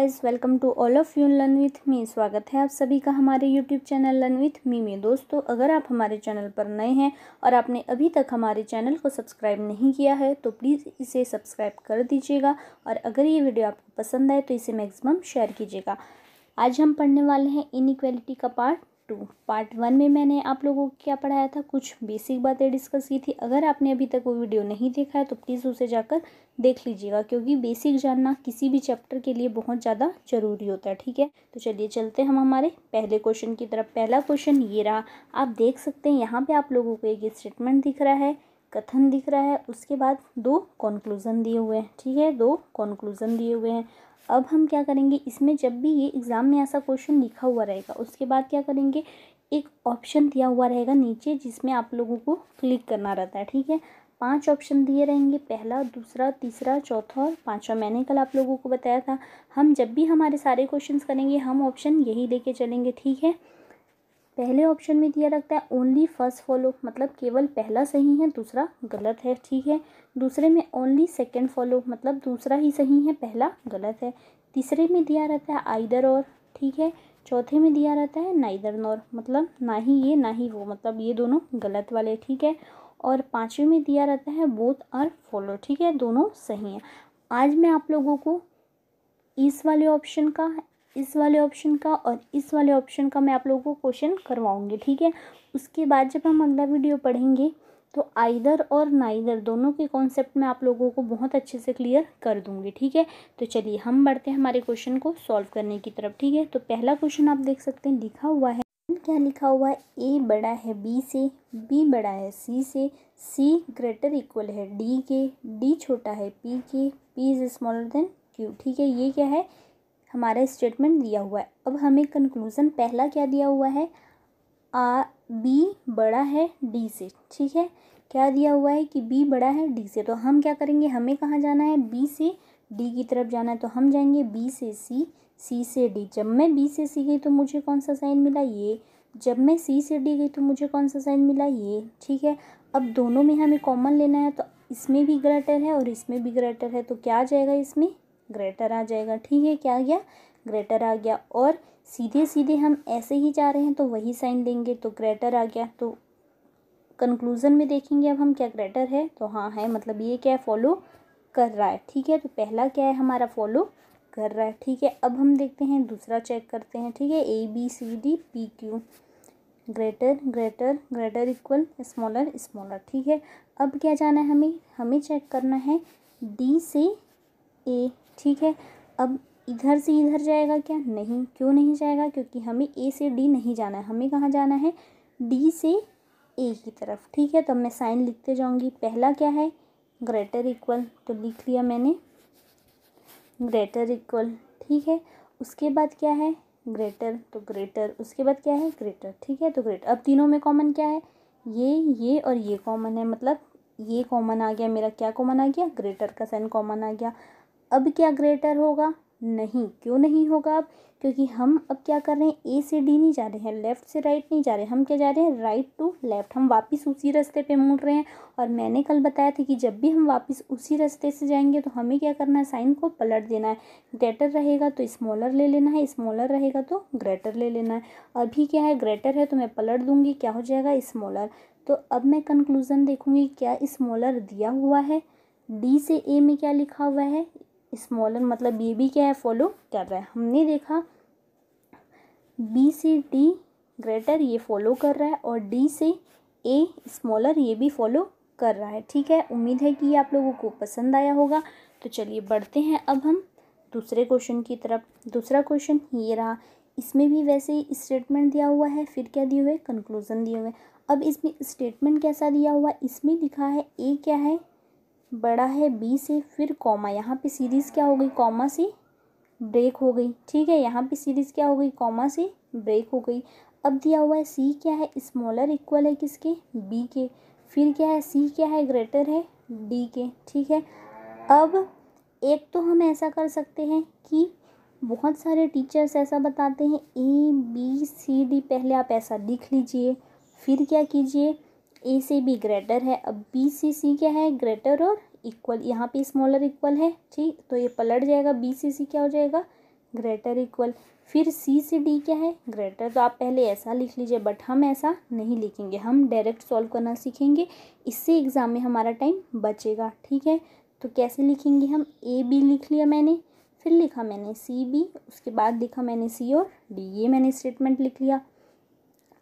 guys welcome to all of you learn with me स्वागत है आप सभी का हमारे YouTube channel learn with me में दोस्तों अगर आप हमारे चैनल पर नए हैं और आपने अभी तक हमारे चैनल को सब्सक्राइब नहीं किया है तो प्लीज़ इसे सब्सक्राइब कर दीजिएगा और अगर ये वीडियो आपको पसंद आए तो इसे मैक्सिमम शेयर कीजिएगा आज हम पढ़ने वाले हैं इन का पार्ट टू पार्ट वन में मैंने आप लोगों को क्या पढ़ाया था कुछ बेसिक बातें डिस्कस की थी अगर आपने अभी तक वो वीडियो नहीं देखा है तो प्लीज़ उसे जाकर देख लीजिएगा क्योंकि बेसिक जानना किसी भी चैप्टर के लिए बहुत ज़्यादा ज़रूरी होता है ठीक है तो चलिए चलते हम हमारे पहले क्वेश्चन की तरफ पहला क्वेश्चन ये रहा आप देख सकते हैं यहाँ पर आप लोगों को एक स्टेटमेंट दिख रहा है कथन दिख रहा है उसके बाद दो कॉन्क्लूज़न दिए हुए हैं ठीक है दो कॉन्क्लूज़न दिए हुए हैं अब हम क्या करेंगे इसमें जब भी ये एग्ज़ाम में ऐसा क्वेश्चन लिखा हुआ रहेगा उसके बाद क्या करेंगे एक ऑप्शन दिया हुआ रहेगा नीचे जिसमें आप लोगों को क्लिक करना रहता है ठीक है पांच ऑप्शन दिए रहेंगे पहला दूसरा तीसरा चौथा और पांचवा मैंने कल आप लोगों को बताया था हम जब भी हमारे सारे क्वेश्चंस करेंगे हम ऑप्शन यही लेके चलेंगे ठीक है पहले ऑप्शन में दिया रखता है ओनली फर्स्ट फॉलो मतलब केवल पहला सही है दूसरा गलत है ठीक है दूसरे में ओनली सेकेंड फॉलो मतलब दूसरा ही सही है पहला गलत है तीसरे में दिया रहता है आइदर और ठीक है चौथे में दिया रहता है नाइदर नॉर मतलब ना ही ये ना ही वो मतलब ये दोनों गलत वाले ठीक है और पाँचवें में दिया रहता है बोथ और फॉलो ठीक है दोनों सही हैं आज मैं आप लोगों को इस वाले ऑप्शन का इस वाले ऑप्शन का और इस वाले ऑप्शन का मैं आप लोगों को क्वेश्चन करवाऊंगी ठीक है उसके बाद जब हम अगला वीडियो पढ़ेंगे तो आइदर और नाइदर दोनों के कॉन्सेप्ट में आप लोगों को बहुत अच्छे से क्लियर कर दूंगी ठीक है तो चलिए हम बढ़ते हैं हमारे क्वेश्चन को सॉल्व करने की तरफ ठीक है तो पहला क्वेश्चन आप देख सकते हैं लिखा हुआ है क्या लिखा हुआ है ए बड़ा है बी से बी बड़ा है सी से सी ग्रेटर इक्वल है डी के डी छोटा है पी के P is smaller than Q ठीक है ये क्या है हमारा स्टेटमेंट दिया हुआ है अब हमें कंक्लूज़न पहला क्या दिया हुआ है आ बी बड़ा है डी से ठीक है क्या दिया हुआ है कि बी बड़ा है डी से तो हम क्या करेंगे हमें कहाँ जाना है बी से डी की तरफ जाना है तो हम जाएंगे बी से सी सी से डी जब मैं बी से सी गई तो मुझे कौन सा साइन मिला ये जब मैं सी से डी गई तो मुझे कौन सा साइन मिला ये ठीक है अब दोनों में हमें कॉमन लेना है तो इसमें भी ग्रेटर है और इसमें भी ग्रेटर है तो क्या आ जाएगा इसमें ग्रेटर आ जाएगा ठीक है क्या आ गया ग्रेटर आ गया और सीधे सीधे हम ऐसे ही जा रहे हैं तो वही साइन देंगे तो ग्रेटर आ गया तो कंक्लूज़न में देखेंगे अब हम क्या ग्रेटर है तो हाँ है मतलब ये क्या है फॉलो कर रहा है ठीक है तो पहला क्या है हमारा फॉलो कर रहा है ठीक है अब हम देखते हैं दूसरा चेक करते हैं ठीक है A B C D P Q greater greater greater equal smaller smaller ठीक है अब क्या जाना है हमें हमें चेक करना है डी से ए ठीक है अब इधर से इधर जाएगा क्या नहीं क्यों नहीं जाएगा क्योंकि हमें ए से डी नहीं जाना है हमें कहाँ जाना है डी से ए की तरफ ठीक है तो मैं साइन लिखते जाऊँगी पहला क्या है ग्रेटर इक्वल तो लिख लिया मैंने ग्रेटर इक्वल ठीक है उसके बाद क्या है ग्रेटर तो ग्रेटर उसके बाद क्या है ग्रेटर ठीक है तो ग्रेटर अब तीनों में कॉमन क्या है ये ये और ये कॉमन है मतलब ये कॉमन आ गया मेरा क्या कॉमन आ गया ग्रेटर का साइन कॉमन आ गया अब क्या ग्रेटर होगा नहीं क्यों नहीं होगा अब क्योंकि हम अब क्या कर रहे हैं ए से डी नहीं जा रहे हैं लेफ़्ट से राइट नहीं जा रहे हम क्या जा रहे हैं राइट टू लेफ़्ट हम वापस उसी रास्ते पे मुड़ रहे हैं और मैंने कल बताया था कि जब भी हम वापस उसी रास्ते से जाएंगे तो हमें क्या करना है साइन को पलट देना है ग्रेटर रहेगा तो स्मॉलर ले लेना है स्मॉलर रहेगा तो ग्रेटर ले लेना है अभी क्या है ग्रेटर है तो मैं पलट दूँगी क्या हो जाएगा स्मॉलर तो अब मैं कंक्लूज़न देखूँगी क्या स्मॉलर दिया हुआ है डी से ए में क्या लिखा हुआ है स्मॉलर मतलब ये भी क्या है फॉलो कर रहा है हमने देखा बी से डी ग्रेटर ये फॉलो कर रहा है और डी से ए स्मॉलर ये भी फॉलो कर रहा है ठीक है उम्मीद है कि ये आप लोगों को पसंद आया होगा तो चलिए बढ़ते हैं अब हम दूसरे क्वेश्चन की तरफ दूसरा क्वेश्चन ये रहा इसमें भी वैसे ही स्टेटमेंट दिया हुआ है फिर क्या दिए हुए कंक्लूजन दिए हुए अब इसमें स्टेटमेंट कैसा दिया हुआ इसमें लिखा है ए क्या है बड़ा है बी से फिर कॉमा यहाँ पे सीरीज़ क्या हो गई कॉमा से ब्रेक हो गई ठीक है यहाँ पे सीरीज़ क्या हो गई कॉमा से ब्रेक हो गई अब दिया हुआ है सी क्या है स्मॉलर इक्वल है किसके बी के फिर क्या है सी क्या है ग्रेटर है डी के ठीक है अब एक तो हम ऐसा कर सकते हैं कि बहुत सारे टीचर्स ऐसा बताते हैं ए बी सी डी पहले आप ऐसा लिख लीजिए फिर क्या कीजिए ए से बी ग्रेटर है अब बी से सी क्या है ग्रेटर और इक्वल यहाँ पे स्मॉलर इक्वल है ठीक तो ये पलट जाएगा बी से सी क्या हो जाएगा ग्रेटर इक्वल फिर सी से डी क्या है ग्रेटर तो आप पहले ऐसा लिख लीजिए बट हम ऐसा नहीं लिखेंगे हम डायरेक्ट सॉल्व करना सीखेंगे इससे एग्ज़ाम में हमारा टाइम बचेगा ठीक है तो कैसे लिखेंगे हम ए बी लिख लिया मैंने फिर लिखा मैंने सी बी उसके बाद लिखा मैंने सी और डी ये मैंने स्टेटमेंट लिख लिया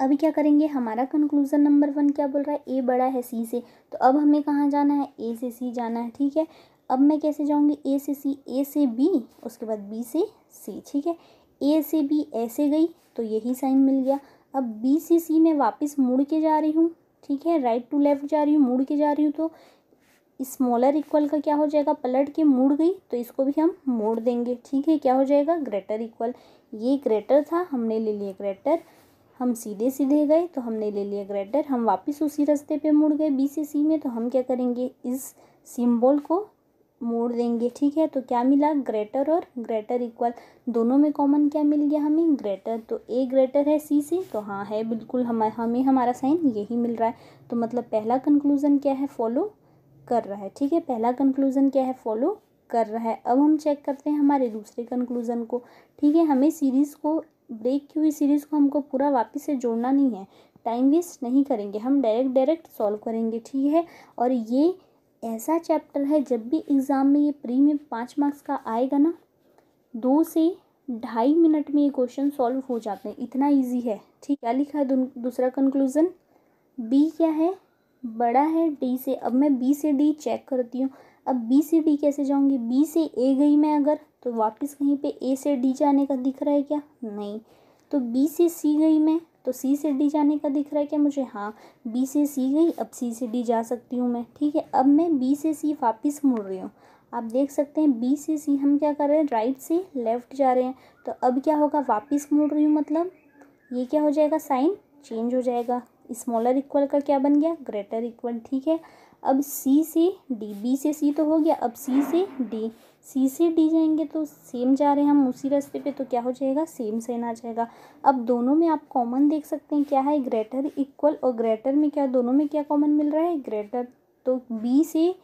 अभी क्या करेंगे हमारा कंक्लूज़न नंबर वन क्या बोल रहा है ए बड़ा है सी से तो अब हमें कहाँ जाना है ए से सी जाना है ठीक है अब मैं कैसे जाऊँगी ए से सी ए से बी उसके बाद बी से सी ठीक है ए से बी ऐसे गई तो यही साइन मिल गया अब बी से सी में वापस मुड़ के जा रही हूँ ठीक है राइट टू लेफ्ट जा रही हूँ मुड़ के जा रही हूँ तो स्मॉलर इक्वल का क्या हो जाएगा पलट के मुड़ गई तो इसको भी हम मोड़ देंगे ठीक है क्या हो जाएगा ग्रेटर इक्वल ये ग्रेटर था हमने ले लिया ग्रेटर हम सीधे सीधे गए तो हमने ले लिया ग्रेटर हम वापस उसी रास्ते पे मुड़ गए बी से सी में तो हम क्या करेंगे इस सिंबल को मोड़ देंगे ठीक है तो क्या मिला ग्रेटर और ग्रेटर इक्वल दोनों में कॉमन क्या मिल गया हमें ग्रेटर तो ए ग्रेटर है सी से तो हाँ है बिल्कुल हम हमें हमारा साइन यही मिल रहा है तो मतलब पहला कंक्लूज़न क्या है फॉलो कर रहा है ठीक है पहला कंक्लूज़न क्या है फॉलो कर रहा है अब हम चेक करते हैं हमारे दूसरे कंक्लूज़न को ठीक है हमें सीरीज़ को ब्रेक की हुई सीरीज़ को हमको पूरा वापस से जोड़ना नहीं है टाइम वेस्ट नहीं करेंगे हम डायरेक्ट डायरेक्ट सॉल्व करेंगे ठीक है और ये ऐसा चैप्टर है जब भी एग्ज़ाम में ये प्री में पाँच मार्क्स का आएगा ना दो से ढाई मिनट में ये क्वेश्चन सॉल्व हो जाते हैं इतना इजी है ठीक क्या लिखा है दूसरा कंक्लूज़न बी क्या है बड़ा है डी से अब मैं बी से डी चेक करती हूँ अब बी से डी कैसे जाऊँगी बी से ए गई मैं अगर तो वापस कहीं पे ए से डी जाने का दिख रहा है क्या नहीं तो बी से सी गई मैं तो सी से डी जाने का दिख रहा है क्या मुझे हाँ बी से सी गई अब सी से डी जा सकती हूँ मैं ठीक है अब मैं बी से सी वापस मुड़ रही हूँ आप देख सकते हैं बी से सी हम क्या कर रहे हैं राइट से लेफ़्ट जा रहे हैं तो अब क्या होगा वापस मुड़ रही हूँ मतलब ये क्या हो जाएगा साइन चेंज हो जाएगा स्मॉलर इक्वल का क्या बन गया ग्रेटर इक्वल ठीक है अब सी से डी बी से सी तो हो गया अब सी से डी सी से डी जाएंगे तो सेम जा रहे हैं हम उसी रास्ते पे तो क्या हो जाएगा सेम सेन आ जाएगा अब दोनों में आप कॉमन देख सकते हैं क्या है ग्रेटर इक्वल और ग्रेटर में क्या दोनों में क्या कॉमन मिल रहा है ग्रेटर तो बी से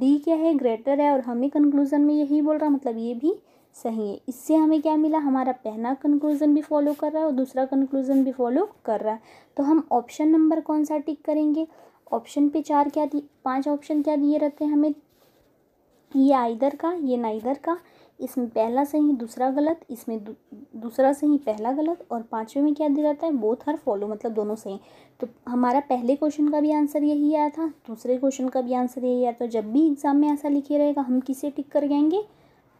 डी क्या है ग्रेटर है और हमें कंक्लूजन में यही बोल रहा मतलब ये भी सही है इससे हमें क्या मिला हमारा पहला कंक्लूज़न भी फॉलो कर रहा है और दूसरा कंक्लूज़न भी फॉलो कर रहा है तो हम ऑप्शन नंबर कौन सा टिक करेंगे ऑप्शन पे चार क्या दिए पांच ऑप्शन क्या दिए रहते हैं हमें ये आइधर का ये इधर का इसमें पहला सही दूसरा गलत इसमें दू, दूसरा सही पहला गलत और पाँचवें में क्या दिया जाता है बोथ हर फॉलो मतलब दोनों सही तो हमारा पहले क्वेश्चन का भी आंसर यही आया था दूसरे क्वेश्चन का भी आंसर यही आया तो जब भी एग्ज़ाम में ऐसा लिखे रहेगा हम किसे टिक कर जाएंगे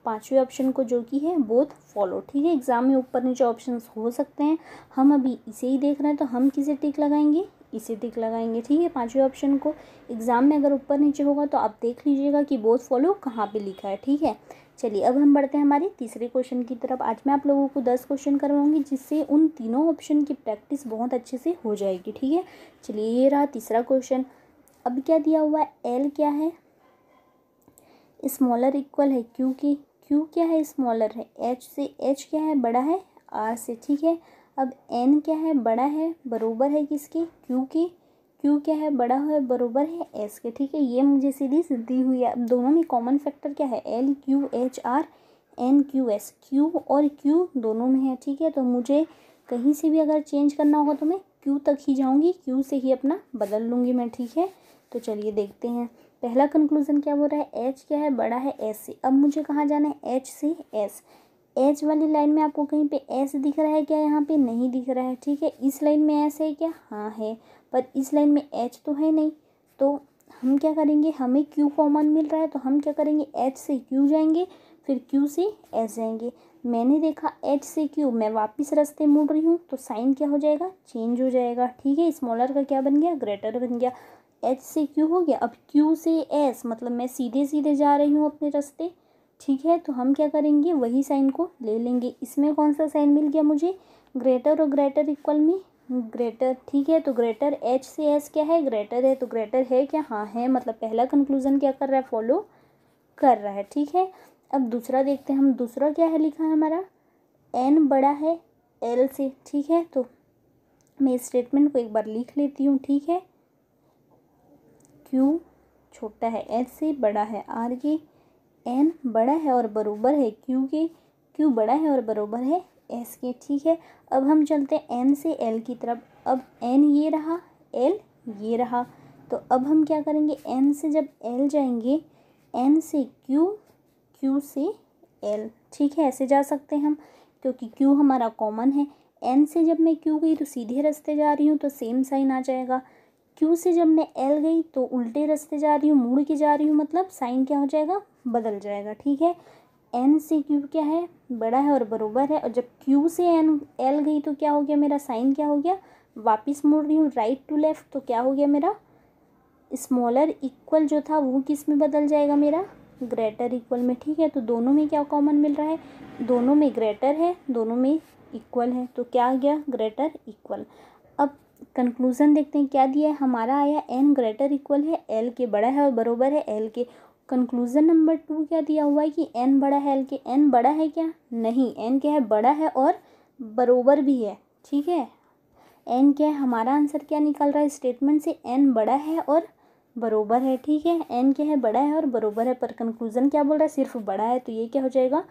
पांचवे ऑप्शन को जो कि है बोथ फॉलो ठीक है एग्ज़ाम में ऊपर नीचे ऑप्शन हो सकते हैं हम अभी इसे ही देख रहे हैं तो हम किसे टिक लगाएंगे इसे टिक लगाएंगे ठीक है पांचवे ऑप्शन को एग्ज़ाम में अगर ऊपर नीचे होगा तो आप देख लीजिएगा कि बोथ फॉलो कहाँ पे लिखा है ठीक है चलिए अब हम बढ़ते हैं हमारे तीसरे क्वेश्चन की तरफ आज मैं आप लोगों को दस क्वेश्चन करवाऊंगी जिससे उन तीनों ऑप्शन की प्रैक्टिस बहुत अच्छे से हो जाएगी ठीक है चलिए ये रहा तीसरा क्वेश्चन अब क्या दिया हुआ है एल क्या है स्मॉलर इक्वल है क्यू की क्यू क्या है स्मॉलर है एच से एच क्या है बड़ा है आर से ठीक है अब एन क्या है बड़ा है बरोबर है किसके क्यू के क्यू क्या है बड़ा है बरोबर है एस के ठीक है ये मुझे सीधी सिद्धि हुई है अब दोनों में कॉमन फैक्टर क्या है L Q H R N Q S Q और क्यू दोनों में है ठीक है तो मुझे कहीं से भी अगर चेंज करना होगा तो मैं क्यू तक ही जाऊँगी क्यू से ही अपना बदल लूँगी मैं ठीक है तो चलिए देखते हैं पहला कंक्लूजन क्या बोल रहा है एच क्या है बड़ा है एस से अब मुझे कहाँ जाना है एच से एस एच वाली लाइन में आपको कहीं पे एस दिख रहा है क्या यहाँ पे नहीं दिख रहा है ठीक है इस लाइन में एस है क्या हाँ है पर इस लाइन में एच तो है नहीं तो हम क्या करेंगे हमें क्यू कॉमन मिल रहा है तो हम क्या करेंगे एच से क्यू जाएंगे फिर क्यू से एस जाएंगे मैंने देखा एच से क्यू मैं वापस रास्ते मुड़ रही हूँ तो साइन क्या हो जाएगा चेंज हो जाएगा ठीक है स्मॉलर का क्या बन गया ग्रेटर बन गया एच से क्यू हो गया अब क्यू से एस मतलब मैं सीधे सीधे जा रही हूँ अपने रास्ते ठीक है तो हम क्या करेंगे वही साइन को ले लेंगे इसमें कौन सा साइन मिल गया मुझे ग्रेटर और ग्रेटर इक्वल में ग्रेटर ठीक है तो ग्रेटर एच से एस क्या है ग्रेटर है तो ग्रेटर है क्या हाँ है मतलब पहला कंक्लूजन क्या कर रहा है फॉलो कर रहा है ठीक है अब दूसरा देखते हैं हम दूसरा क्या है लिखा है हमारा एन बड़ा है एल से ठीक है तो मैं स्टेटमेंट को एक बार लिख लेती हूँ ठीक है क्यू छोटा है एस से बड़ा है आर के एन बड़ा है और बरोबर है क्यू के क्यू बड़ा है और बरोबर है एस के ठीक है अब हम चलते हैं एन से एल की तरफ अब एन ये रहा एल ये रहा तो अब हम क्या करेंगे एन से जब एल जाएंगे एन से क्यू क्यू से एल ठीक है ऐसे जा सकते हैं हम क्योंकि क्यू हमारा कॉमन है एन से जब मैं क्यू गई तो सीधे रास्ते जा रही हूँ तो सेम साइन आ जाएगा क्यू से जब मैं एल गई तो उल्टे रास्ते जा रही हूँ मुड़ के जा रही हूँ मतलब साइन क्या हो जाएगा बदल जाएगा ठीक है एन से क्यू क्या है बड़ा है और बरोबर है और जब क्यू से एन एल गई तो क्या हो गया मेरा साइन क्या हो गया वापस मुड़ रही हूँ राइट टू लेफ़्ट तो क्या हो गया मेरा स्मॉलर इक्वल जो था वो किस में बदल जाएगा मेरा ग्रेटर इक्वल में ठीक है तो दोनों में क्या कॉमन मिल रहा है दोनों में ग्रेटर है दोनों में इक्वल है तो क्या आ गया ग्रेटर इक्वल कंक्लूज़न देखते हैं क्या दिया है हमारा आया एन ग्रेटर इक्वल है एल के बड़ा है और बरोबर है एल के कंक्लूज़न नंबर टू क्या दिया हुआ है कि एन बड़ा है एल के एन बड़ा है क्या नहीं एन क्या है बड़ा है और बरोबर भी है ठीक है एन क्या है हमारा आंसर क्या निकल रहा है स्टेटमेंट से एन बड़ा है और बरोबर है ठीक है एन क्या है बड़ा है और बरोबर है पर कंक्लूज़न क्या बोल रहा है सिर्फ बड़ा है तो ये क्या हो जाएगा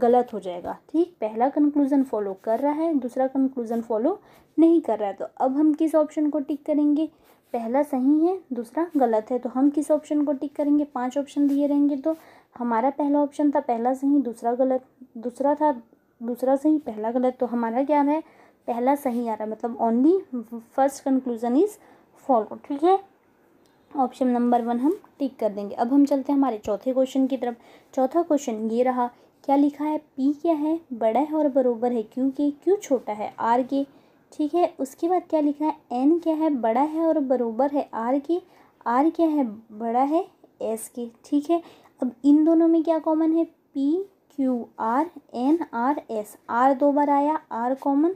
गलत हो जाएगा ठीक पहला कंक्लूज़न फॉलो कर रहा है दूसरा कंक्लूज़न फॉलो नहीं कर रहा है तो अब हम किस ऑप्शन को टिक करेंगे पहला सही है दूसरा गलत है तो हम किस ऑप्शन को टिक करेंगे पांच ऑप्शन दिए रहेंगे तो हमारा पहला ऑप्शन था पहला सही दूसरा गलत दूसरा था दूसरा सही पहला गलत तो हमारा क्या है पहला सही आ रहा है मतलब only first conclusion is follow ठीक है ऑप्शन नंबर वन हम टिक कर देंगे अब हम चलते हैं हमारे चौथे क्वेश्चन की तरफ चौथा क्वेश्चन ये रहा क्या लिखा है पी क्या है बड़ा है और बरोबर है क्योंकि क्यों छोटा है आर के ठीक है उसके बाद क्या लिखा है एन क्या है बड़ा है और बरोबर है आर के आर क्या है बड़ा है एस के ठीक है अब इन दोनों में क्या कॉमन है P Q R N R S R दो बार आया आर कॉमन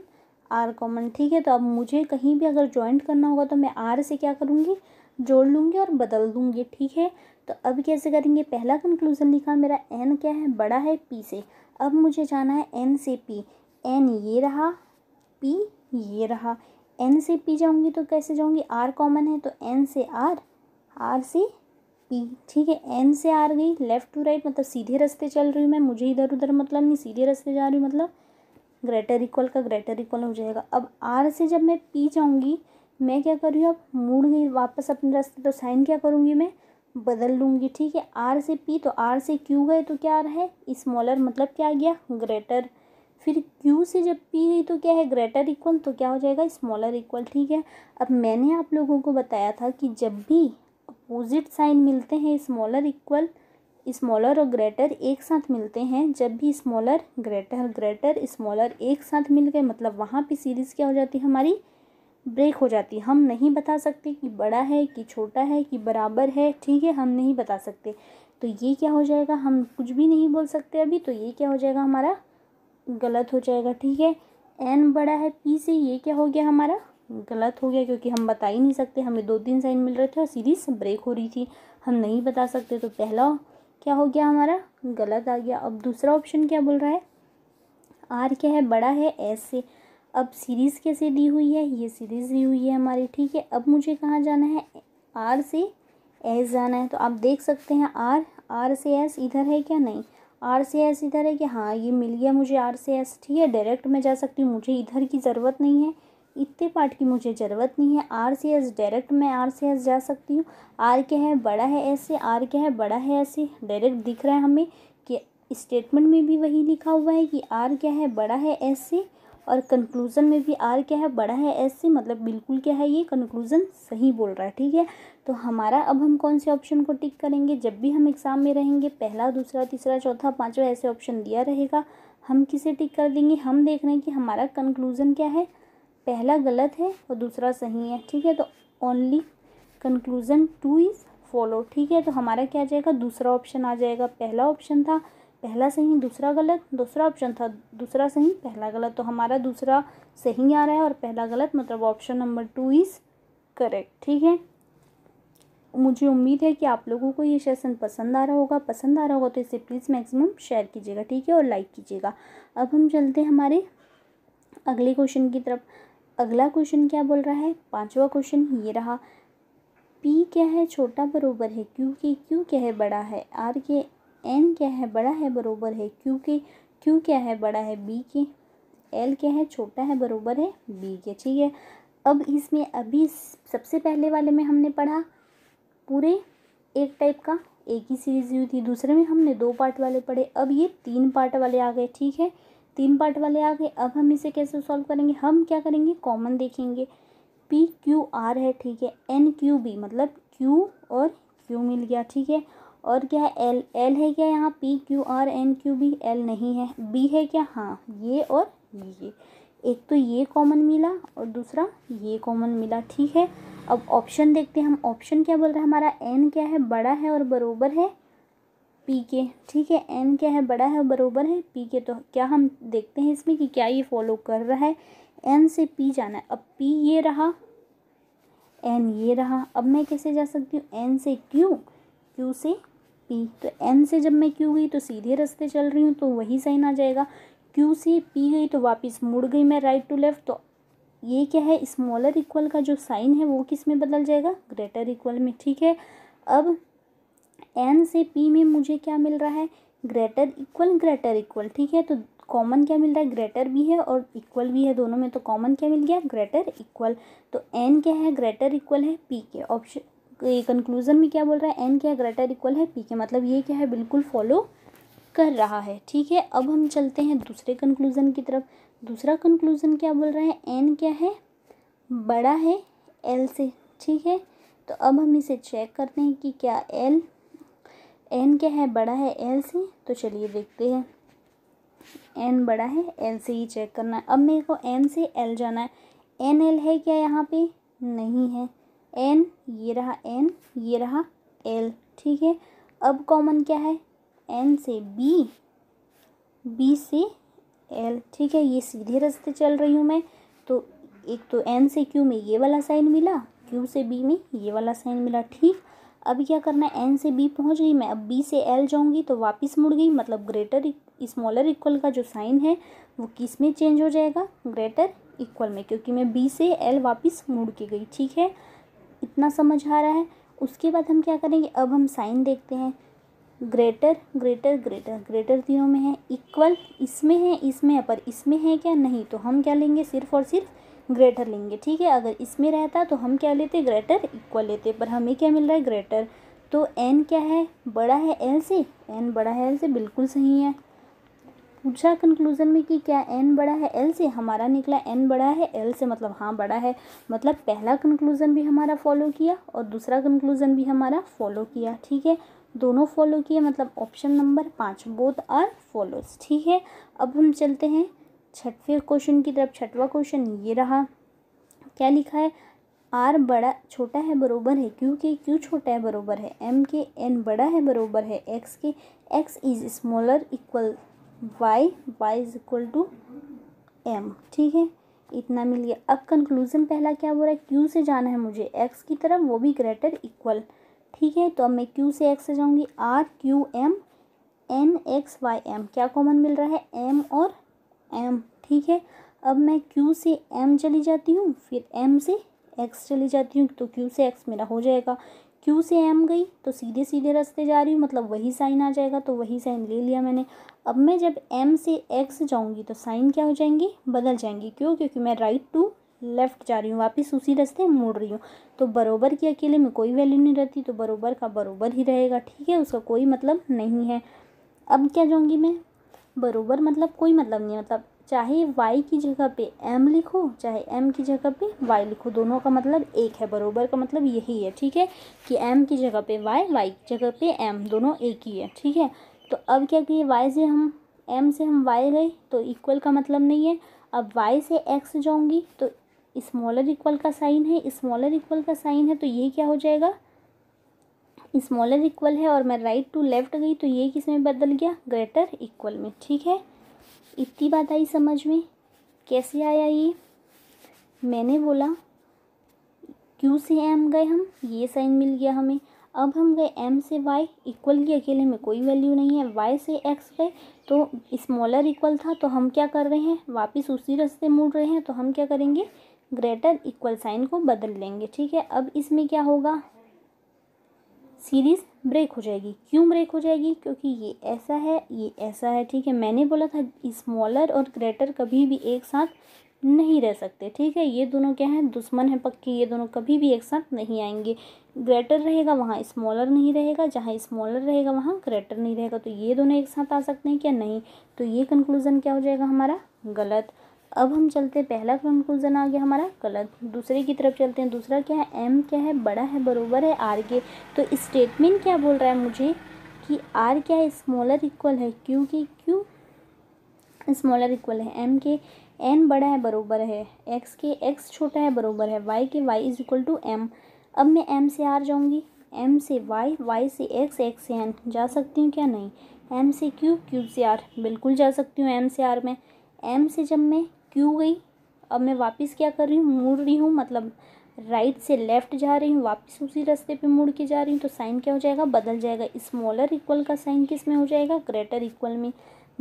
आर कॉमन ठीक है तो अब मुझे कहीं भी अगर ज्वाइंट करना होगा तो मैं आर से क्या करूँगी जोड़ लूँगी और बदल दूँगी ठीक है तो अब कैसे करेंगे पहला कंक्लूज़न लिखा मेरा एन क्या है बड़ा है पी से अब मुझे जाना है एन से पी एन ये रहा पी ये रहा एन से पी जाऊंगी तो कैसे जाऊंगी आर कॉमन है तो एन से आर आर से पी ठीक है एन से आर गई लेफ़्ट टू राइट मतलब सीधे रास्ते चल रही हूँ मैं मुझे इधर उधर मतलब नहीं सीधे रास्ते जा रही हूँ मतलब ग्रेटर इक्वल का ग्रेटर इक्वल हो जाएगा अब आर से जब मैं पी जाऊँगी मैं क्या कर रही हूँ अब मुड़ गई वापस अपने रास्ते तो साइन क्या करूँगी मैं बदल लूँगी ठीक है आर से पी तो आर से क्यू गए तो क्या रहा है स्मॉलर मतलब क्या आ गया ग्रेटर फिर क्यू से जब पी गई तो क्या है ग्रेटर इक्वल तो क्या हो जाएगा स्मॉलर इक्वल ठीक है अब मैंने आप लोगों को बताया था कि जब भी अपोजिट साइन मिलते हैं स्मॉलर इक्वल स्मॉलर और ग्रेटर एक साथ मिलते हैं जब भी स्मॉलर ग्रेटर ग्रेटर स्मॉलर एक साथ मिल गए मतलब वहाँ पे सीरीज़ क्या हो जाती है हमारी ब्रेक हो जाती है हम नहीं बता सकते कि बड़ा है कि छोटा है कि बराबर है ठीक है हम नहीं बता सकते तो ये क्या हो जाएगा हम कुछ भी नहीं बोल सकते अभी तो ये क्या हो जाएगा हमारा गलत हो जाएगा ठीक है एन बड़ा है पी से ये क्या हो गया हमारा गलत हो गया क्योंकि हम बता ही नहीं सकते हमें दो तीन साइन मिल रहे थे और सीरीज़ ब्रेक हो रही थी हम नहीं बता सकते तो पहला क्या हो गया हमारा गलत आ गया अब दूसरा ऑप्शन क्या बोल रहा है आर क्या है बड़ा है एस से अब सीरीज़ कैसे दी हुई है ये सीरीज़ दी हुई है हमारी ठीक है अब मुझे कहाँ जाना है आर से एस जाना है तो आप देख सकते हैं आर आर से एस इधर है क्या नहीं आर से एस इधर है कि हाँ ये मिल गया मुझे आर से एस ठीक है डायरेक्ट मैं जा सकती हूँ मुझे इधर की ज़रूरत नहीं है इतने पार्ट की मुझे ज़रूरत नहीं है आर से एस डायरेक्ट मैं आर से एस जा सकती हूँ आर क्या है बड़ा है ऐसे आर क्या है बड़ा है ऐसे डायरेक्ट दिख रहा है हमें कि स्टेटमेंट में भी वही लिखा हुआ है कि आर क्या है बड़ा है ऐसे और कंक्लूज़न में भी आर क्या है बड़ा है एस से मतलब बिल्कुल क्या है ये कंक्लूज़न सही बोल रहा है ठीक है तो हमारा अब हम कौन से ऑप्शन को टिक करेंगे जब भी हम एग्ज़ाम में रहेंगे पहला दूसरा तीसरा चौथा पाँचवा ऐसे ऑप्शन दिया रहेगा हम किसे टिक कर देंगे हम देख रहे हैं कि हमारा कंक्लूज़न क्या है पहला गलत है और दूसरा सही है ठीक है तो only conclusion two is follow ठीक है तो हमारा क्या आ जाएगा दूसरा ऑप्शन आ जाएगा पहला ऑप्शन था पहला सही दूसरा गलत दूसरा ऑप्शन था दूसरा सही पहला गलत तो हमारा दूसरा सही आ रहा है और पहला गलत मतलब option number two is correct ठीक है मुझे उम्मीद है कि आप लोगों को ये सेशन पसंद आ रहा होगा पसंद आ रहा होगा तो इसे प्लीज़ मैक्सिमम शेयर कीजिएगा ठीक है और लाइक कीजिएगा अब हम चलते हैं हमारे अगले क्वेश्चन की तरफ अगला क्वेश्चन क्या बोल रहा है पांचवा क्वेश्चन ये रहा पी क्या है छोटा बरोबर है क्यू के क्यू क्या है बड़ा है आर के एन क्या है बड़ा है बरोबर है क्यू के क्यू क्या है बड़ा है बी के एल क्या है छोटा है बरोबर है बी के ठीक है अब इसमें अभी सबसे पहले वाले में हमने पढ़ा पूरे एक टाइप का एक ही सीरीज हुई थी दूसरे में हमने दो पार्ट वाले पढ़े अब ये तीन पार्ट वाले आ गए ठीक है तीन पार्ट वाले आ गए अब हम इसे कैसे सॉल्व करेंगे हम क्या करेंगे कॉमन देखेंगे पी क्यू आर है ठीक है एन क्यू बी मतलब क्यू और क्यू मिल गया ठीक है और क्या है एल एल है क्या यहाँ P Q R N Q B L नहीं है बी है क्या हाँ ये और ये एक तो ये कॉमन मिला और दूसरा ये कॉमन मिला ठीक है अब ऑप्शन देखते हैं हम ऑप्शन क्या बोल रहे हैं हमारा एन क्या है बड़ा है और बरोबर है पी के ठीक है एन क्या है बड़ा है और बरोबर है पी के तो क्या हम देखते हैं इसमें कि क्या ये फॉलो कर रहा है एन से पी जाना है अब पी ये रहा एन ये रहा अब मैं कैसे जा सकती हूँ एन से क्यू क्यू से पी तो एन से जब मैं क्यू गई तो सीधे रास्ते चल रही हूँ तो वही साइन आ जाएगा क्यू से पी गई तो वापस मुड़ गई मैं राइट टू लेफ़्ट तो ये क्या है स्मॉलर इक्वल का जो साइन है वो किस में बदल जाएगा ग्रेटर इक्वल में ठीक है अब एन से पी में मुझे क्या मिल रहा है ग्रेटर इक्वल ग्रेटर इक्वल ठीक है तो कॉमन क्या मिल रहा है ग्रेटर भी है और इक्वल भी है दोनों में तो कॉमन क्या मिल गया ग्रेटर इक्वल तो एन क्या है ग्रेटर इक्वल है पी के ऑप्शन कंक्लूजन में क्या बोल रहा है एन क्या ग्रेटर इक्वल है पी के मतलब ये क्या है बिल्कुल फॉलो कर रहा है ठीक है अब हम चलते हैं दूसरे कंक्लूजन की तरफ दूसरा कंक्लूजन क्या बोल रहा है एन क्या है बड़ा है एल से ठीक है तो अब हम इसे चेक करते हैं कि क्या एल एन क्या है बड़ा है एल से तो चलिए देखते हैं एन बड़ा है एल से ही चेक करना है अब मेरे को एन से एल जाना है एन एल है क्या यहाँ पे नहीं है एन ये रहा एन ये रहा एल ठीक है अब कॉमन क्या है एन से बी बी से एल ठीक है ये सीधे रास्ते चल रही हूँ मैं तो एक तो एन से क्यू में ये वाला साइन मिला क्यू से बी में ये वाला साइन मिला ठीक अब क्या करना है एन से बी पहुँच गई मैं अब बी से एल जाऊँगी तो वापस मुड़ गई मतलब ग्रेटर स्मॉलर इक्वल का जो साइन है वो किस में चेंज हो जाएगा ग्रेटर इक्वल में क्योंकि मैं बी से एल वापस मुड़ के गई ठीक है इतना समझ आ रहा है उसके बाद हम क्या करेंगे अब हम साइन देखते हैं ग्रेटर ग्रेटर ग्रेटर ग्रेटर तीनों में है इक्वल इसमें है इसमें है पर इसमें है क्या नहीं तो हम क्या लेंगे सिर्फ और सिर्फ ग्रेटर लेंगे ठीक है अगर इसमें रहता तो हम क्या लेते ग्रेटर इक्वल लेते पर हमें क्या मिल रहा है ग्रेटर तो एन क्या है बड़ा है एल से एन बड़ा है एल से बिल्कुल सही है पूछा कंक्लूजन में कि क्या एन बड़ा है एल से हमारा निकला एन बड़ा है एल से मतलब हाँ बड़ा है मतलब पहला कंक्लूजन भी हमारा फॉलो किया और दूसरा कंक्लूजन भी हमारा फॉलो किया ठीक है दोनों फॉलो किए मतलब ऑप्शन नंबर पाँच बोथ आर फॉलोज ठीक है अब हम चलते हैं छठवें क्वेश्चन की तरफ छठवा क्वेश्चन ये रहा क्या लिखा है आर बड़ा छोटा है बरोबर है क्यू के क्यू छोटा है बरोबर है एम के एन बड़ा है बरोबर है एक्स के X is smaller equal Y Y is equal to M ठीक है इतना मिल गया अब कंक्लूजन पहला क्या बोल रहा है क्यू से जाना है मुझे एक्स की तरफ वो भी ग्रेटर इक्वल ठीक है तो अब मैं क्यू से एक्स से जाऊँगी R Q M N X Y M क्या कॉमन मिल रहा है एम और एम ठीक है अब मैं क्यू से एम चली जाती हूँ फिर एम से एक्स चली जाती हूँ तो क्यू से एक्स मेरा हो जाएगा क्यू से एम गई तो सीधे सीधे रास्ते जा रही हूँ मतलब वही साइन आ जाएगा तो वही साइन ले लिया मैंने अब मैं जब एम से एक्स जाऊँगी तो साइन क्या हो जाएंगी बदल जाएंगी क्यों क्योंकि मैं राइट टू लेफ़्ट जा रही हूँ वापस उसी रास्ते मुड़ रही हूँ तो बरोबर की अकेले में कोई वैल्यू नहीं रहती तो बरोबर का बरोबर ही रहेगा ठीक है उसका कोई मतलब नहीं है अब क्या जाऊँगी मैं बरोबर मतलब कोई मतलब नहीं मतलब चाहे वाई की जगह पे एम लिखो चाहे एम की जगह पे वाई लिखो दोनों का मतलब एक है बरोबर का मतलब यही है ठीक है कि एम की जगह पे वाई वाई की जगह पे एम दोनों एक ही है ठीक है तो अब क्या किए वाई से हम एम से हम वाई गए तो इक्वल का मतलब नहीं है अब वाई से एक्स जाऊँगी तो स्मॉलर इक्वल का साइन है स्मॉलर इक्वल का साइन है तो ये क्या हो जाएगा स्मॉलर इक्वल है और मैं राइट टू लेफ्ट गई तो ये किस में बदल गया ग्रेटर इक्वल में ठीक है इतनी बात आई समझ में कैसे आया ये मैंने बोला क्यू से एम गए हम ये साइन मिल गया हमें अब हम गए एम से वाई इक्वल की अकेले में कोई वैल्यू नहीं है वाई से एक्स गए तो स्मॉलर इक्वल था तो हम क्या कर रहे हैं वापस उसी रास्ते मुड़ रहे हैं तो हम क्या करेंगे ग्रेटर इक्वल साइन को बदल लेंगे ठीक है अब इसमें क्या होगा सीरीज़ ब्रेक हो जाएगी क्यों ब्रेक हो जाएगी क्योंकि ये ऐसा है ये ऐसा है ठीक है मैंने बोला था स्मॉलर और ग्रेटर कभी भी एक साथ नहीं रह सकते ठीक है ये दोनों क्या हैं दुश्मन हैं पक्के ये दोनों कभी भी एक साथ नहीं आएंगे ग्रेटर रहेगा वहाँ स्मॉलर नहीं रहेगा जहाँ स्मॉलर रहेगा वहाँ ग्रेटर नहीं रहेगा तो ये दोनों एक साथ आ सकते हैं क्या नहीं तो ये कंक्लूज़न क्या हो जाएगा हमारा गलत अब हम चलते हैं पहला कंक्लूज़न आ गया हमारा गलत दूसरे की तरफ चलते हैं दूसरा क्या है एम क्या है बड़ा है बरोबर है आर के तो स्टेटमेंट क्या बोल रहा है मुझे कि आर क्या है स्मॉलर इक्वल है क्योंकि क्यों स्मॉलर इक्वल है एम के एन बड़ा है बरोबर है एक्स के एक्स छोटा है बरोबर है वाई के Y is equal to M अब मैं एम से आर जाऊँगी एम से वाई वाई से एक्स एक्स से एन जा सकती हूँ क्या नहीं एम से क्यू क्यू से आर बिल्कुल जा सकती हूँ एम से आर में एम से जब मैं क्यू गई अब मैं वापस क्या कर रही हूँ मुड़ रही हूँ मतलब राइट से लेफ़्ट जा रही हूँ वापस उसी रास्ते पे मुड़ के जा रही हूँ तो साइन क्या हो जाएगा बदल जाएगा स्मॉलर इक्वल का साइन किस में हो जाएगा ग्रेटर इक्वल में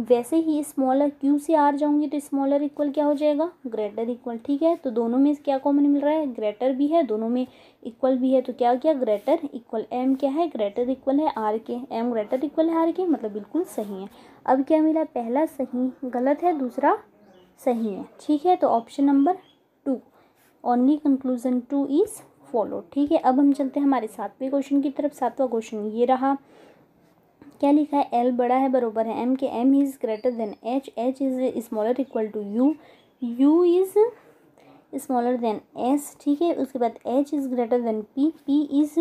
वैसे ही स्मॉलर क्यू से आर जाऊँगी तो स्मॉलर इक्वल क्या हो जाएगा ग्रेटर इक्वल ठीक है तो दोनों में क्या कॉमन मिल रहा है ग्रेटर भी है दोनों में इक्वल भी है तो क्या क्या ग्रेटर इक्वल एम क्या है ग्रेटर इक्वल है आर के एम ग्रेटर इक्वल है आर के मतलब बिल्कुल सही है अब क्या मिला पहला सही गलत है दूसरा सही है ठीक है तो option number two only conclusion two is follow ठीक है अब हम चलते हैं हमारे सातवें क्वेश्चन की तरफ सातवां क्वेश्चन ये रहा क्या लिखा है एल बड़ा है बराबर है एम के M is greater than H H is smaller equal to U U is smaller than S ठीक है उसके बाद H is greater than P P is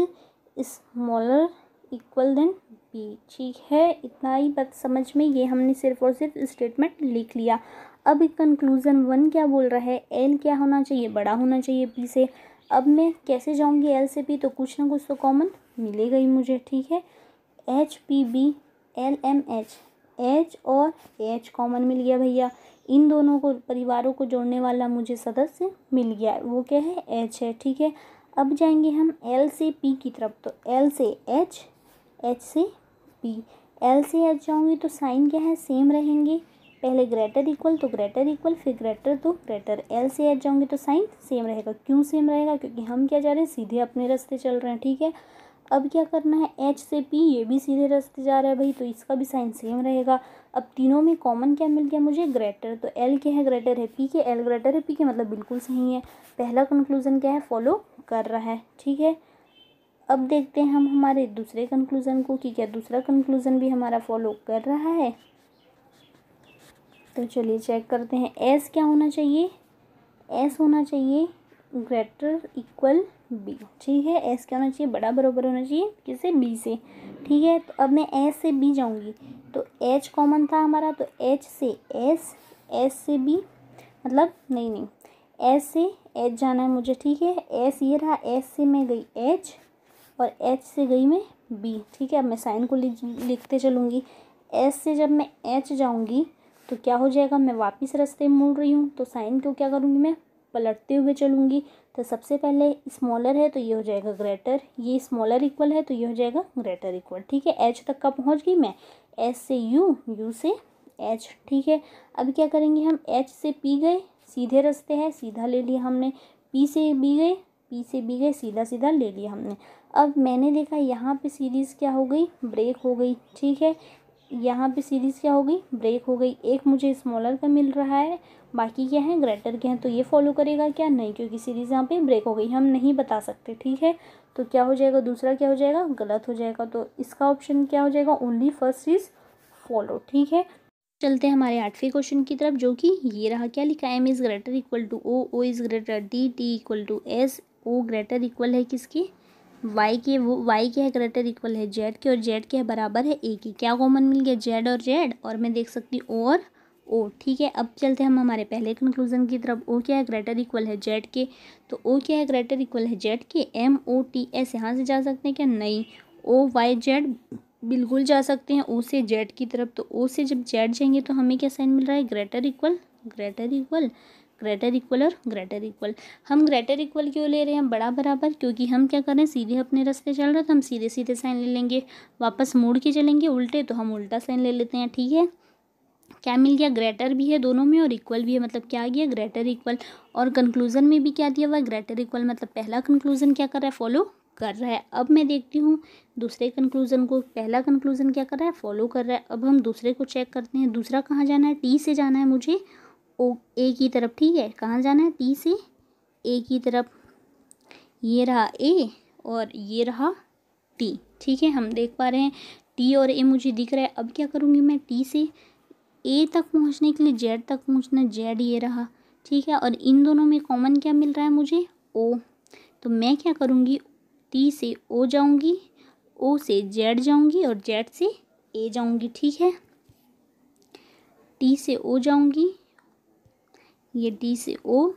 smaller equal than B ठीक है इतना ही बात समझ में ये हमने सिर्फ और सिर्फ स्टेटमेंट लिख लिया अब कंक्लूज़न वन क्या बोल रहा है एल क्या होना चाहिए बड़ा होना चाहिए पी से अब मैं कैसे जाऊँगी एल से पी तो कुछ ना कुछ तो कॉमन मिलेगा ही मुझे ठीक है H P B L M H H और एच कॉमन मिल गया भैया इन दोनों को परिवारों को जोड़ने वाला मुझे सदस्य मिल गया वो क्या है एच है ठीक है अब जाएंगे हम एल से पी की तरफ तो एल से एच एच से पी एल से एच जाऊँगी तो साइन क्या है सेम रहेंगे पहले ग्रेटर इक्वल तो ग्रेटर इक्वल फिर ग्रेटर तो ग्रेटर एल से एच जाऊँगे तो साइन सेम रहेगा क्यों सेम रहेगा क्योंकि हम क्या जा रहे हैं सीधे अपने रास्ते चल रहे हैं ठीक है अब क्या करना है एच से पी ये भी सीधे रास्ते जा रहा है भाई तो इसका भी साइन सेम रहेगा अब तीनों में कॉमन क्या मिल गया मुझे ग्रेटर तो एल क्या है ग्रेटर है पी के एल ग्रेटर है पी के मतलब बिल्कुल सही है पहला कंक्लूज़न क्या है फॉलो कर रहा है ठीक है अब देखते हैं हम हमारे दूसरे कंक्लूज़न को कि क्या दूसरा कंक्लूज़न भी हमारा फॉलो कर रहा है तो चलिए चेक करते हैं एस क्या होना चाहिए एस होना चाहिए ग्रेटर इक्वल बी ठीक है एस क्या होना चाहिए बड़ा बराबर होना चाहिए किसे बी से ठीक है तो अब मैं एस से बी जाऊंगी तो एच कॉमन था हमारा तो एच से एस एस से बी मतलब नहीं नहीं एस से एच जाना है मुझे ठीक है एस ये रहा एस से मैं गई एच और एच से गई मैं बी ठीक है अब मैं साइन को लिखते चलूँगी एस से जब मैं एच जाऊँगी तो क्या हो जाएगा मैं वापस रास्ते में मुड़ रही हूँ तो साइन को क्या करूँगी मैं पलटते हुए चलूँगी तो सबसे पहले स्मॉलर है तो ये हो जाएगा ग्रेटर ये स्मॉलर इक्वल है तो ये हो जाएगा ग्रेटर इक्वल ठीक है एच तक का पहुँच गई मैं एच से यू यू से एच ठीक है अब क्या करेंगे हम एच से पी गए सीधे रास्ते हैं सीधा ले लिया हमने पी से बी गए पी से बी गए सीधा सीधा ले लिया हमने अब मैंने देखा यहाँ पे सीरीज़ क्या हो गई ब्रेक हो गई ठीक है यहाँ पे सीरीज़ क्या हो गई ब्रेक हो गई एक मुझे स्मॉलर का मिल रहा है बाकी क्या है ग्रेटर के हैं तो ये फॉलो करेगा क्या नहीं क्योंकि सीरीज़ यहाँ पे ब्रेक हो गई हम नहीं बता सकते ठीक है तो क्या हो जाएगा दूसरा क्या हो जाएगा गलत हो जाएगा तो इसका ऑप्शन क्या हो जाएगा ओनली फर्स्ट इज़ फॉलो ठीक है चलते हैं हमारे आठवें क्वेश्चन की तरफ जो कि ये रहा क्या लिखा M is greater equal to O O is greater D D equal to S O greater equal है किसकी वाई के वो वाई के है करेक्टर इक्वल है जेड के और जेड के है बराबर है ए के क्या कॉमन मिल गया जेड और जेड और मैं देख सकती हूँ और ओ ठीक है अब चलते हैं हम हमारे पहले कंक्लूजन की तरफ ओ क्या है ग्रेटर इक्वल है जेड के तो ओ क्या है ग्रेटर इक्वल है जेड के एम ओ टी एस यहाँ से जा सकते हैं क्या नहीं ओ वाई जेड बिल्कुल जा सकते हैं ओ से जेड की तरफ तो ओ से जब जेड जाएंगे तो हमें क्या साइन मिल रहा है greater equal greater equal greater equal और ग्रेटर इक्वल हम ग्रेटर इक्वल क्यों ले रहे हैं बड़ा बराबर क्योंकि हम क्या करें सीधे अपने रास्ते चल रहे तो हम सीधे सीधे साइन ले लेंगे वापस मोड़ के चलेंगे उल्टे तो हम उल्टा साइन ले लेते हैं ठीक है क्या मिल गया ग्रेटर भी है दोनों में और इक्वल भी है मतलब क्या आ गया ग्रेटर इक्वल और कंक्लूजन में भी क्या दिया हुआ है ग्रेटर इक्वल मतलब पहला कंक्लूजन क्या कर रहा है फॉलो कर रहा है अब मैं देखती हूँ दूसरे कंक्लूजन को पहला कंक्लूजन क्या कर रहा है फॉलो कर रहा है अब हम दूसरे को चेक करते हैं दूसरा कहाँ जाना है टी से जाना है मुझे ओ ए की तरफ ठीक है कहाँ जाना है टी से ए की तरफ ये रहा ए और ये रहा टी ठीक है हम देख पा रहे हैं टी और ए मुझे दिख रहा है अब क्या करूँगी मैं टी से ए तक पहुँचने के लिए जेड तक पहुँचना जेड ये रहा ठीक है और इन दोनों में कॉमन क्या मिल रहा है मुझे ओ तो मैं क्या करूँगी टी से ओ जाऊँगी ओ से जेड जाऊँगी और जेड से ए जाऊँगी ठीक है टी से ओ जाऊँगी ये डी से ओ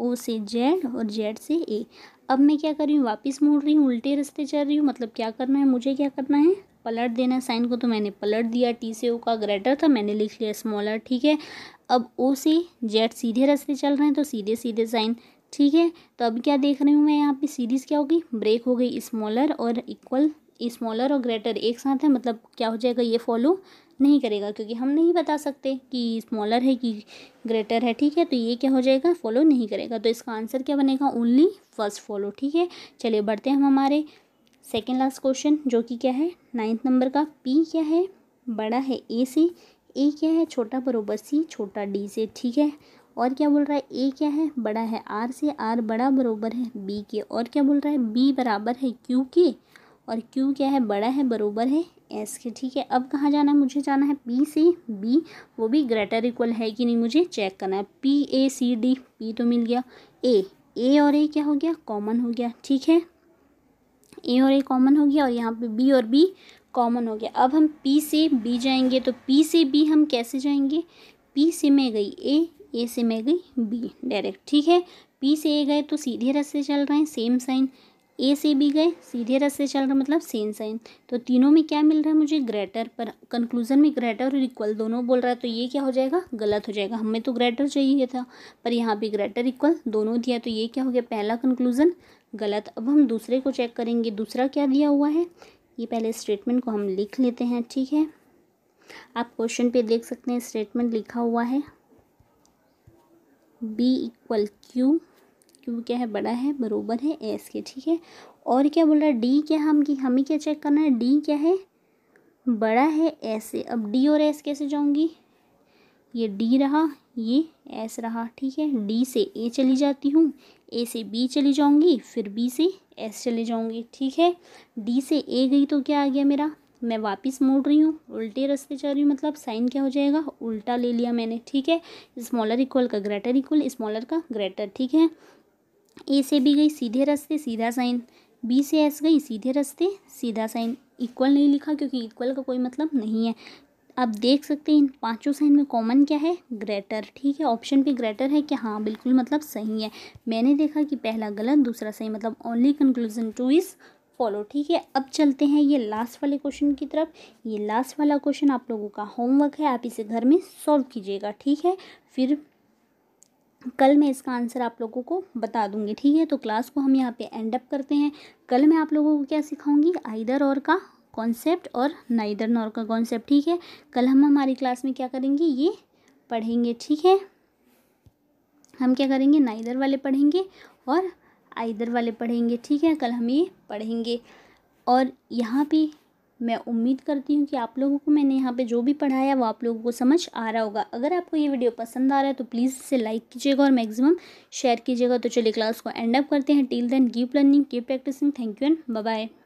ओ से जेड और जेड से ए अब मैं क्या कर रही हूँ वापस मुड़ रही हूँ उल्टे रास्ते चल रही हूँ मतलब क्या करना है मुझे क्या करना है पलट देना साइन को तो मैंने पलट दिया टी से ओ का ग्रेटर था मैंने लिख लिया स्मॉलर ठीक है अब ओ से जेड सीधे रास्ते चल रहे हैं तो सीधे सीधे साइन ठीक है तो अब क्या देख रही हूँ मैं यहाँ पे सीरीज़ क्या होगी ब्रेक हो गई स्मॉलर और इक्वल स्मॉलर और ग्रेटर एक साथ है मतलब क्या हो जाएगा ये फॉलो नहीं करेगा क्योंकि हम नहीं बता सकते कि स्मॉलर है कि ग्रेटर है ठीक है तो ये क्या हो जाएगा फॉलो नहीं करेगा तो इसका आंसर क्या बनेगा ओनली फर्स्ट फॉलो ठीक है चलिए बढ़ते हैं हम हमारे सेकेंड लास्ट क्वेश्चन जो कि क्या है नाइन्थ नंबर का पी क्या है बड़ा है ए से ए क्या है छोटा बरोबर सी छोटा डी से ठीक है और क्या बोल रहा है ए क्या है बड़ा है आर से आर बड़ा बरोबर है बी के और क्या बोल रहा है बी बराबर है क्यू के और क्यू क्या है बड़ा है बरोबर है एस के ठीक है अब कहाँ जाना है मुझे जाना है पी से बी वो भी ग्रेटर इक्वल है कि नहीं मुझे चेक करना है P A C D P तो मिल गया ए ए और ए क्या हो गया कॉमन हो गया ठीक है ए और ए कॉमन हो गया और यहाँ पे बी और बी कॉमन हो गया अब हम पी से बी जाएंगे तो पी से बी हम कैसे जाएंगे पी से मैं गई ए ए से मैं गई बी डायरेक्ट ठीक है पी से ए गए तो सीधे रस्ते चल रहे हैं सेम साइन ए से बी गए सीधे रस्ते चल रहा मतलब सेम साइन तो तीनों में क्या मिल रहा है मुझे ग्रेटर पर कंक्लूजन में ग्रेटर और इक्वल दोनों बोल रहा है तो ये क्या हो जाएगा गलत हो जाएगा हमें तो ग्रेटर चाहिए था पर यहाँ पे ग्रेटर इक्वल दोनों दिया तो ये क्या हो गया पहला कंक्लूजन गलत अब हम दूसरे को चेक करेंगे दूसरा क्या दिया हुआ है ये पहले स्टेटमेंट को हम लिख लेते हैं ठीक है आप क्वेश्चन पे देख सकते हैं स्टेटमेंट लिखा हुआ है बी इक्वल क्यू क्यू क्या है बड़ा है बरोबर है एस के ठीक है और क्या बोल रहा है डी क्या हम कि हमें क्या चेक करना है डी क्या है बड़ा है एस से अब डी और एस कैसे जाऊंगी ये डी रहा ये एस रहा ठीक है डी से ए चली जाती हूँ ए से बी चली जाऊँगी फिर बी से एस चले जाऊँगी ठीक है डी से ए गई तो क्या आ गया मेरा मैं वापस मोड़ रही हूँ उल्टे रास्ते जा रही हूँ मतलब साइन क्या हो जाएगा उल्टा ले लिया मैंने ठीक है स्मॉलर इक्वल का ग्रेटर इक्वल स्मॉलर का ग्रेटर ठीक है ए से बी गई सीधे रास्ते सीधा साइन बी से एस गई सीधे रास्ते सीधा साइन इक्वल नहीं लिखा क्योंकि इक्वल का कोई मतलब नहीं है आप देख सकते हैं इन पांचों साइन में कॉमन क्या है ग्रेटर ठीक है ऑप्शन पे ग्रेटर है कि हाँ बिल्कुल मतलब सही है मैंने देखा कि पहला गलत दूसरा सही मतलब only conclusion two is follow ठीक है अब चलते हैं ये लास्ट वाले क्वेश्चन की तरफ ये लास्ट वाला क्वेश्चन आप लोगों का होमवर्क है आप इसे घर में सॉल्व कीजिएगा ठीक है फिर कल मैं इसका आंसर आप लोगों को बता दूंगी ठीक है तो क्लास को हम यहाँ पे एंड अप करते हैं कल मैं आप लोगों को क्या सिखाऊंगी आइदर और का कॉन्सेप्ट और नाइदर नॉर का कॉन्सेप्ट ठीक है कल हम हमारी क्लास में क्या करेंगे ये पढ़ेंगे ठीक है हम क्या करेंगे नाइदर वाले पढ़ेंगे और आइदर वाले पढ़ेंगे ठीक है कल हम ये पढ़ेंगे और यहाँ पे मैं उम्मीद करती हूँ कि आप लोगों को मैंने यहाँ पे जो भी पढ़ाया वो आप लोगों को समझ आ रहा होगा अगर आपको ये वीडियो पसंद आ रहा है तो प्लीज़ इसे लाइक कीजिएगा और मैक्सिमम शेयर कीजिएगा तो चलिए क्लास को एंड अप करते हैं till then keep learning keep practising thank you and bye